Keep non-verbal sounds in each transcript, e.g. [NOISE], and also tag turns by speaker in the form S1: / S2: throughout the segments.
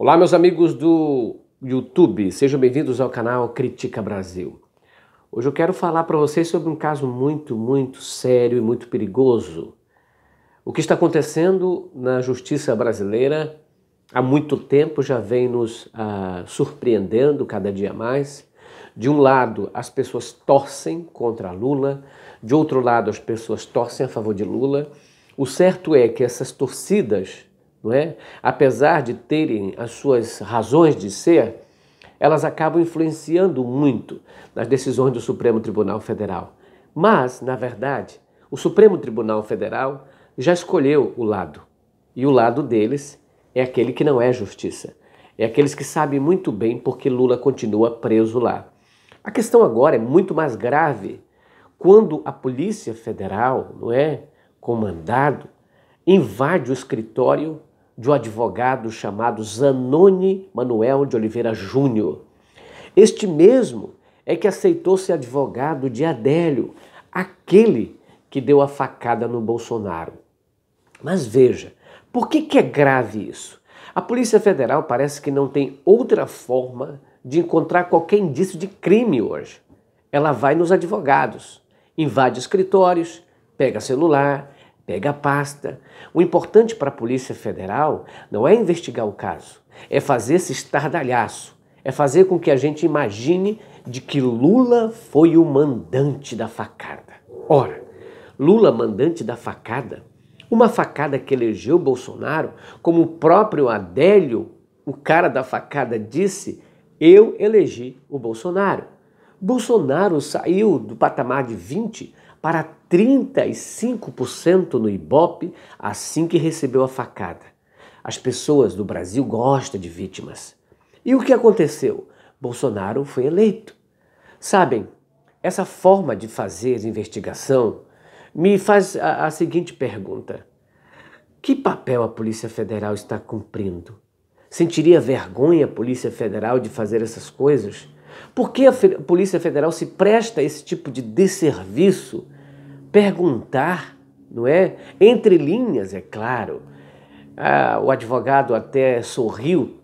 S1: Olá, meus amigos do YouTube, sejam bem-vindos ao canal Critica Brasil. Hoje eu quero falar para vocês sobre um caso muito, muito sério e muito perigoso. O que está acontecendo na justiça brasileira há muito tempo já vem nos ah, surpreendendo cada dia mais. De um lado, as pessoas torcem contra Lula, de outro lado, as pessoas torcem a favor de Lula. O certo é que essas torcidas não é? Apesar de terem as suas razões de ser, elas acabam influenciando muito nas decisões do Supremo Tribunal Federal. Mas, na verdade, o Supremo Tribunal Federal já escolheu o lado. E o lado deles é aquele que não é justiça. É aqueles que sabem muito bem porque Lula continua preso lá. A questão agora é muito mais grave quando a Polícia Federal, não é, comandado, invade o escritório de um advogado chamado Zanoni Manuel de Oliveira Júnior. Este mesmo é que aceitou ser advogado de Adélio, aquele que deu a facada no Bolsonaro. Mas veja, por que, que é grave isso? A Polícia Federal parece que não tem outra forma de encontrar qualquer indício de crime hoje. Ela vai nos advogados, invade escritórios, pega celular, pega a pasta. O importante para a Polícia Federal não é investigar o caso, é fazer esse estardalhaço, é fazer com que a gente imagine de que Lula foi o mandante da facada. Ora, Lula mandante da facada? Uma facada que elegeu Bolsonaro, como o próprio Adélio, o cara da facada, disse: Eu elegi o Bolsonaro. Bolsonaro saiu do patamar de 20 para 35% no Ibope assim que recebeu a facada. As pessoas do Brasil gostam de vítimas. E o que aconteceu? Bolsonaro foi eleito. Sabem, essa forma de fazer investigação me faz a, a seguinte pergunta: que papel a Polícia Federal está cumprindo? Sentiria vergonha a Polícia Federal de fazer essas coisas? Por que a Polícia Federal se presta a esse tipo de desserviço? perguntar, não é? Entre linhas, é claro. Ah, o advogado até sorriu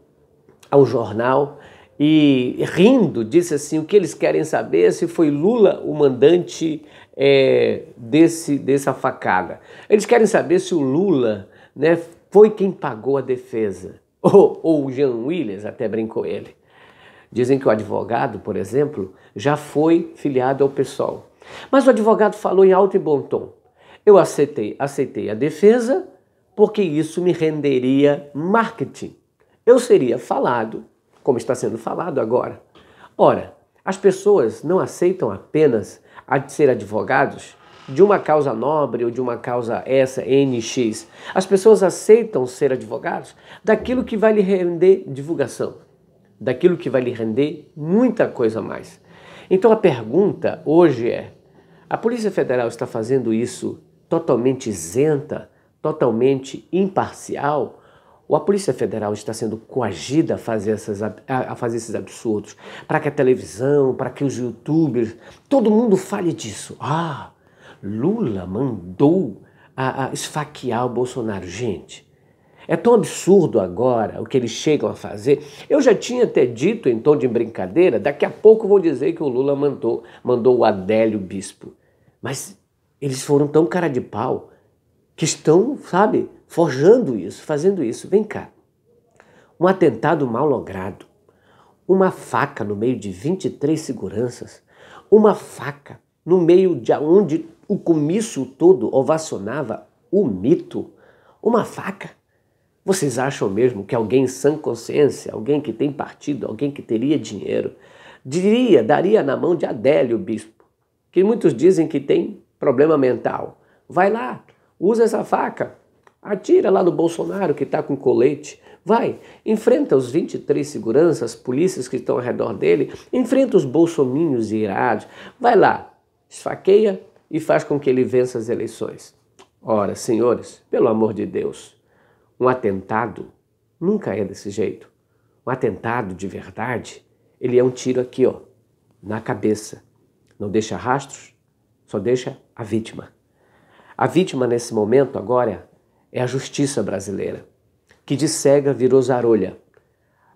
S1: ao jornal e, rindo, disse assim: o que eles querem saber é se foi Lula o mandante é, desse, dessa facada. Eles querem saber se o Lula né, foi quem pagou a defesa. [LAUGHS] Ou, ou o Jean Williams, até brincou ele. Dizem que o advogado, por exemplo, já foi filiado ao PSOL. Mas o advogado falou em alto e bom tom. Eu aceitei, aceitei a defesa porque isso me renderia marketing. Eu seria falado, como está sendo falado agora. Ora, as pessoas não aceitam apenas a ser advogados de uma causa nobre ou de uma causa essa, NX. As pessoas aceitam ser advogados daquilo que vai lhe render divulgação, daquilo que vai lhe render muita coisa mais. Então a pergunta hoje é: a Polícia Federal está fazendo isso totalmente isenta, totalmente imparcial? Ou a Polícia Federal está sendo coagida a fazer, essas, a fazer esses absurdos para que a televisão, para que os youtubers, todo mundo fale disso? Ah, Lula mandou a, a esfaquear o Bolsonaro. Gente, é tão absurdo agora o que eles chegam a fazer. Eu já tinha até dito em tom de brincadeira, daqui a pouco vou dizer que o Lula mandou, mandou o Adélio Bispo. Mas eles foram tão cara de pau que estão, sabe, forjando isso, fazendo isso. Vem cá. Um atentado mal logrado, uma faca no meio de 23 seguranças, uma faca no meio de onde o comício todo ovacionava o mito, uma faca. Vocês acham mesmo que alguém sã consciência, alguém que tem partido, alguém que teria dinheiro, diria, daria na mão de Adélio, bispo, que muitos dizem que tem problema mental. Vai lá, usa essa faca, atira lá no Bolsonaro que está com colete. Vai, enfrenta os 23 seguranças, polícias que estão ao redor dele, enfrenta os bolsominhos irados. Vai lá, esfaqueia e faz com que ele vença as eleições. Ora, senhores, pelo amor de Deus, um atentado nunca é desse jeito. Um atentado de verdade, ele é um tiro aqui, ó, na cabeça não deixa rastros, só deixa a vítima. A vítima nesse momento agora é a justiça brasileira, que de cega virou zarolha.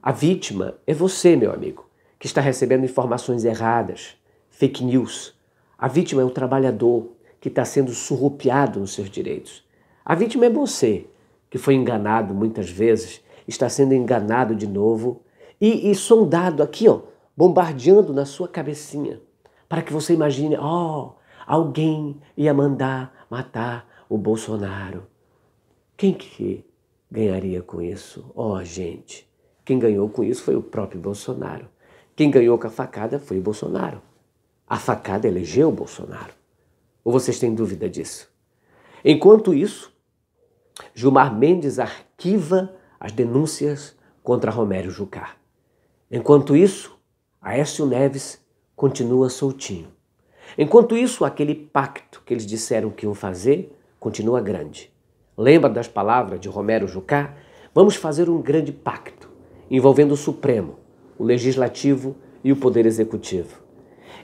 S1: A vítima é você, meu amigo, que está recebendo informações erradas, fake news. A vítima é o trabalhador que está sendo surrupiado nos seus direitos. A vítima é você, que foi enganado muitas vezes, está sendo enganado de novo e, e sondado aqui, ó, bombardeando na sua cabecinha para que você imagine, ó, oh, alguém ia mandar matar o Bolsonaro. Quem que ganharia com isso? Ó, oh, gente, quem ganhou com isso foi o próprio Bolsonaro. Quem ganhou com a facada foi o Bolsonaro. A facada elegeu o Bolsonaro. Ou vocês têm dúvida disso? Enquanto isso, Gilmar Mendes arquiva as denúncias contra Romério Jucá. Enquanto isso, Aécio Neves continua soltinho. Enquanto isso, aquele pacto que eles disseram que iam fazer continua grande. Lembra das palavras de Romero Jucá? Vamos fazer um grande pacto envolvendo o Supremo, o Legislativo e o Poder Executivo.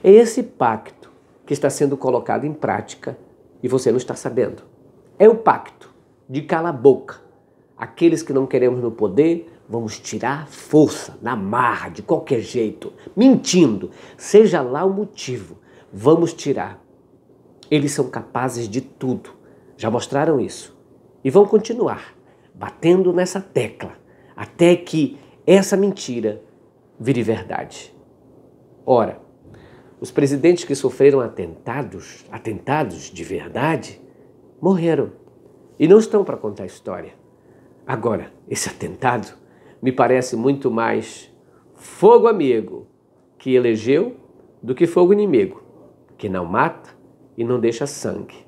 S1: É esse pacto que está sendo colocado em prática e você não está sabendo. É o pacto de cala a boca. Aqueles que não queremos no poder, Vamos tirar força na marra, de qualquer jeito, mentindo, seja lá o motivo. Vamos tirar. Eles são capazes de tudo. Já mostraram isso. E vão continuar batendo nessa tecla até que essa mentira vire verdade. Ora, os presidentes que sofreram atentados, atentados de verdade, morreram e não estão para contar a história. Agora, esse atentado me parece muito mais fogo amigo que elegeu do que fogo inimigo, que não mata e não deixa sangue.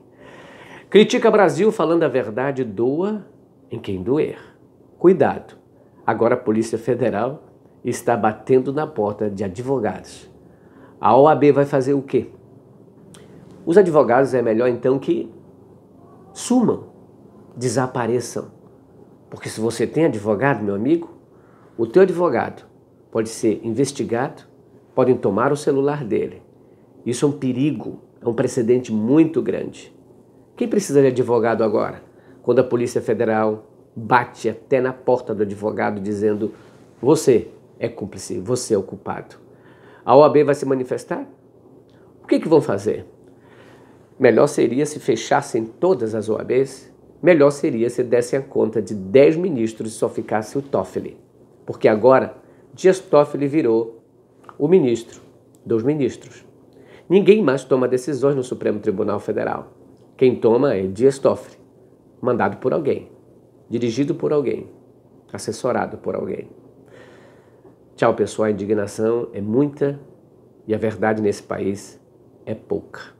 S1: Critica Brasil falando a verdade, doa em quem doer. Cuidado, agora a Polícia Federal está batendo na porta de advogados. A OAB vai fazer o quê? Os advogados é melhor então que sumam, desapareçam. Porque se você tem advogado, meu amigo, o teu advogado pode ser investigado, podem tomar o celular dele. Isso é um perigo, é um precedente muito grande. Quem precisa de advogado agora? Quando a Polícia Federal bate até na porta do advogado dizendo: você é cúmplice, você é o culpado. A OAB vai se manifestar? O que, que vão fazer? Melhor seria se fechassem todas as OABs, melhor seria se dessem a conta de 10 ministros e só ficasse o Toffoli porque agora Dias Toffoli virou o ministro dos ministros. Ninguém mais toma decisões no Supremo Tribunal Federal. Quem toma é Dias Toffoli, mandado por alguém, dirigido por alguém, assessorado por alguém. Tchau, pessoal. A indignação é muita e a verdade nesse país é pouca.